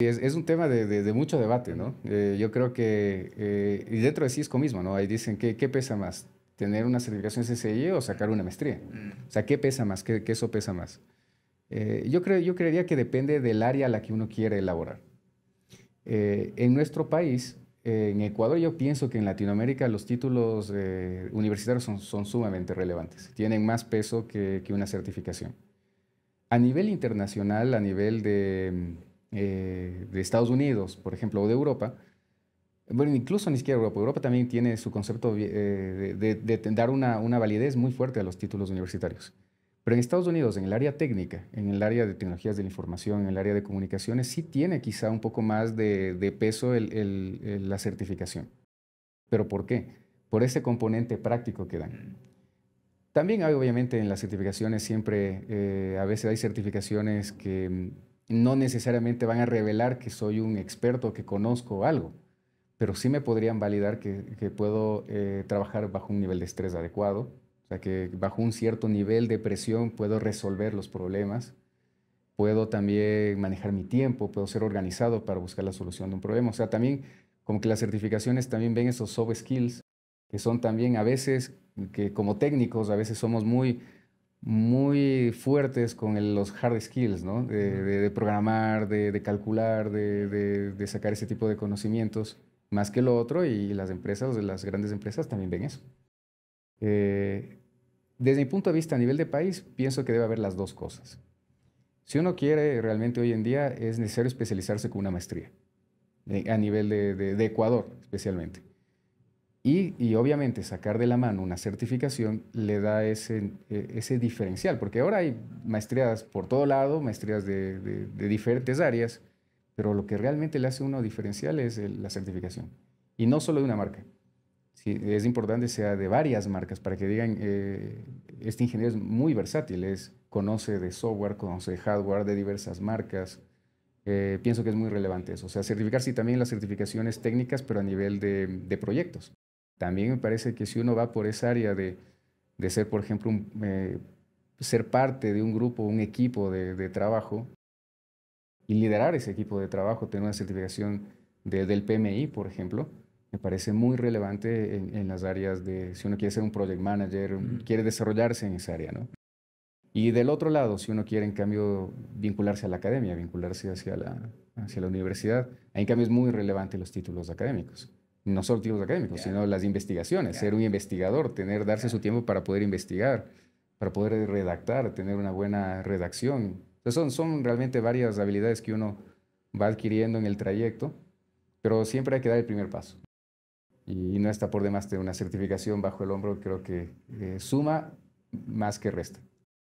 Es, un tema de, mucho debate, ¿no? Eh, yo creo que, eh, y dentro de Cisco mismo, ¿no? Ahí dicen, ¿qué, pesa más? ¿Tener una certificación CCI o sacar una maestría? Mm. O sea, ¿qué pesa más? ¿Qué, qué eso pesa más? Eh, yo, creo, yo creería que depende del área a la que uno quiere elaborar. en nuestro país, en Ecuador, yo pienso que en Latinoamérica los títulos universitarios son, sumamente relevantes, tienen más peso que una certificación. A nivel internacional, a nivel de eh, de Estados Unidos, por ejemplo, o de Europa, bueno, incluso ni siquiera Europa, Europa también tiene su concepto eh, de, dar una, una, validez muy fuerte a los títulos universitarios. Pero en Estados Unidos, en el área técnica, en el área de tecnologías de la información, en el área de comunicaciones, sí tiene quizá un poco más de, peso la certificación. ¿Pero por qué? Por ese componente práctico que dan. También hay, obviamente, en las certificaciones siempre, eh, a veces hay certificaciones que no necesariamente van a revelar que soy un experto, que conozco algo, pero sí me podrían validar que, puedo eh, trabajar bajo un nivel de estrés adecuado, o sea, que bajo un cierto nivel de presión puedo resolver los problemas, puedo también manejar mi tiempo, puedo ser organizado para buscar la solución de un problema. O sea, también como que las certificaciones también ven esos soft skills, que son también a veces, que como técnicos a veces somos muy muy fuertes con los hard skills, De, programar, de, calcular, de, sacar ese tipo de conocimientos, más que lo otro, y las empresas, las grandes empresas también ven eso. Eh, desde mi punto de vista, a nivel de país, pienso que debe haber las dos cosas. Si uno quiere realmente hoy en día, es necesario especializarse con una maestría, eh, a nivel de, Ecuador especialmente. Y, obviamente sacar de la mano una certificación le da ese, e, ese diferencial, porque ahora hay maestrías por todo lado, maestrías de, diferentes áreas, pero lo que realmente le hace uno diferencial es la certificación. Y no solo de una marca. es importante sea de varias marcas para que digan, eh, este ingeniero es muy versátil, es, conoce de software, conoce de hardware, de diversas marcas. Eh, pienso que es muy relevante eso. O sea, certificar sí también las certificaciones técnicas, pero a nivel de proyectos. También me parece que si uno va por esa área de, ser, por ejemplo, eh, ser parte de un grupo, un equipo de, trabajo y liderar ese equipo de trabajo, tener una certificación del PMI, por ejemplo, me parece muy relevante en, las áreas de, si uno quiere ser un project manager, quiere desarrollarse en esa área, Y del otro lado, si uno quiere, en cambio, vincularse a la academia, vincularse hacia la, hacia la universidad, en cambio es muy relevante los títulos académicos no solo títulos académicos, sino las investigaciones, ser un investigador, tener, darse su tiempo para poder investigar, para poder redactar, tener una buena redacción. son, realmente varias habilidades que uno va adquiriendo en el trayecto, pero siempre hay que dar el primer paso. Y no está por demás tener una certificación bajo el hombro, creo que eh, suma más que resta.